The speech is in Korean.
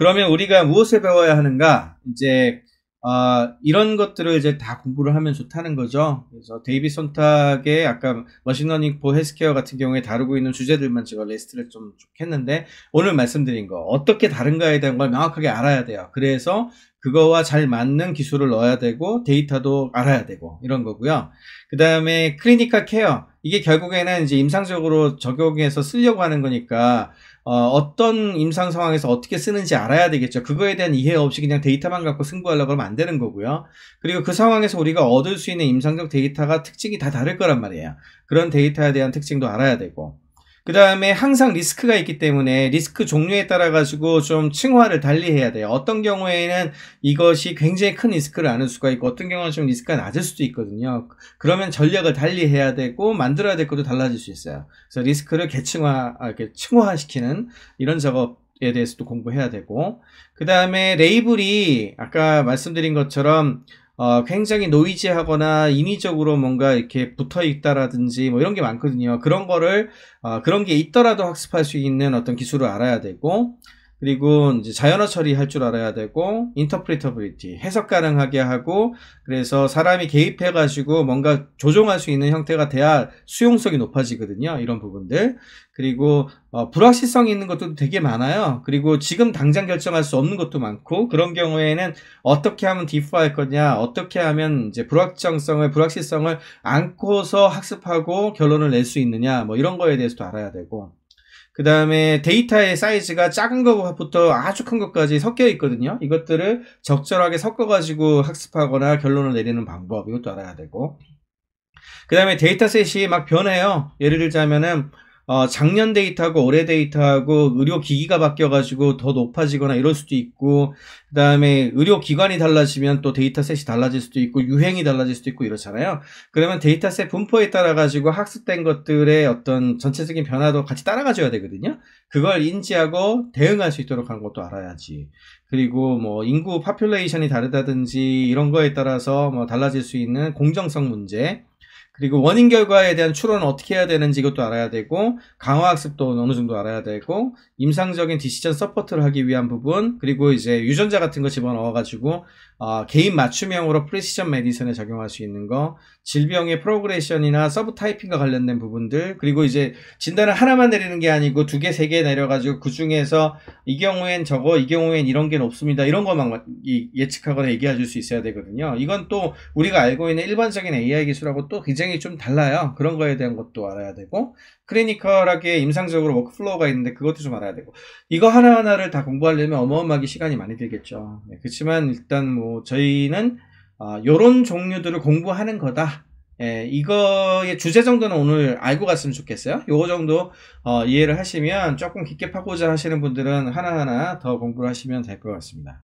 그러면 우리가 무엇을 배워야 하는가? 이제 어, 이런 것들을 이제 다 공부를 하면 좋다는 거죠. 그래서 데이비 손탁의 아까 머신러닝 포 헬스케어 같은 경우에 다루고 있는 주제들만 제가 리스트를 좀 했는데 오늘 말씀드린 거 어떻게 다른가에 대한 걸 명확하게 알아야 돼요. 그래서 그거와 잘 맞는 기술을 넣어야 되고 데이터도 알아야 되고 이런 거고요. 그 다음에 클리니컬 케어 이게 결국에는 이제 임상적으로 적용해서 쓰려고 하는 거니까 어, 떤 임상 상황에서 어떻게 쓰는지 알아야 되겠죠. 그거에 대한 이해 없이 그냥 데이터만 갖고 승부하려고 하면 안 되는 거고요. 그리고 그 상황에서 우리가 얻을 수 있는 임상적 데이터가 특징이 다 다를 거란 말이에요. 그런 데이터에 대한 특징도 알아야 되고 그 다음에 항상 리스크가 있기 때문에 리스크 종류에 따라 가지고 좀 층화를 달리해야 돼요. 어떤 경우에는 이것이 굉장히 큰 리스크를 안을 수가 있고 어떤 경우는 좀 리스크가 낮을 수도 있거든요. 그러면 전략을 달리해야 되고 만들어야 될 것도 달라질 수 있어요. 그래서 리스크를 계층화, 아, 이렇게 층화시키는 이런 작업 에 대해서도 공부해야 되고 그 다음에 레이블이 아까 말씀드린 것처럼 어, 굉장히 노이즈하거나 인위적으로 뭔가 이렇게 붙어 있다라든지 뭐 이런 게 많거든요. 그런 거를 어, 그런 게 있더라도 학습할 수 있는 어떤 기술을 알아야 되고 그리고 이제 자연어 처리할 줄 알아야 되고 인터프리터블리티 해석 가능하게 하고 그래서 사람이 개입해 가지고 뭔가 조종할 수 있는 형태가 돼야 수용성이 높아지거든요. 이런 부분들. 그리고 어, 불확실성이 있는 것도 되게 많아요. 그리고 지금 당장 결정할 수 없는 것도 많고 그런 경우에는 어떻게 하면 디프할 거냐, 어떻게 하면 이제 불확정성을 불확실성을 안고서 학습하고 결론을 낼 수 있느냐, 뭐 이런 거에 대해서도 알아야 되고 그 다음에 데이터의 사이즈가 작은 것부터 아주 큰 것까지 섞여 있거든요. 이것들을 적절하게 섞어가지고 학습하거나 결론을 내리는 방법 이것도 알아야 되고 그 다음에 데이터셋이 막 변해요. 예를 들자면은 어, 작년 데이터하고 올해 데이터하고 의료 기기가 바뀌어가지고 더 높아지거나 이럴 수도 있고 그 다음에 의료 기관이 달라지면 또 데이터셋이 달라질 수도 있고 유행이 달라질 수도 있고 이렇잖아요. 그러면 데이터셋 분포에 따라 가지고 학습된 것들의 어떤 전체적인 변화도 같이 따라가줘야 되거든요. 그걸 인지하고 대응할 수 있도록 하는 것도 알아야지. 그리고 뭐 인구 파퓰레이션이 다르다든지 이런 거에 따라서 뭐 달라질 수 있는 공정성 문제 그리고 원인 결과에 대한 추론은 어떻게 해야 되는지 이것도 알아야 되고 강화 학습도 어느 정도 알아야 되고 임상적인 디시전 서포트를 하기 위한 부분 그리고 이제 유전자 같은 거 집어넣어 가지고 어, 아, 개인 맞춤형으로 프리시전 메디슨에 적용할 수 있는 거 질병의 프로그레이션이나 서브 타이핑과 관련된 부분들 그리고 이제 진단을 하나만 내리는 게 아니고 두 개, 세 개 내려 가지고 그 중에서 이 경우엔 저거, 이 경우엔 이런 게 없습니다. 이런 것만 예측하거나 얘기해 줄 수 있어야 되거든요. 이건 또 우리가 알고 있는 일반적인 AI 기술하고 또 굉장히 좀 달라요. 그런 거에 대한 것도 알아야 되고, 크리니컬하게 임상적으로 워크플로우가 있는데 그것도 좀 알아야 되고, 이거 하나하나를 다 공부하려면 어마어마하게 시간이 많이 들겠죠. 네, 그렇지만 일단 뭐 저희는 이런 아, 종류들을 공부하는 거다. 예, 이거의 주제 정도는 오늘 알고 갔으면 좋겠어요. 요거 정도 어, 이해를 하시면 조금 깊게 파고자 하시는 분들은 하나하나 더 공부를 하시면 될 것 같습니다.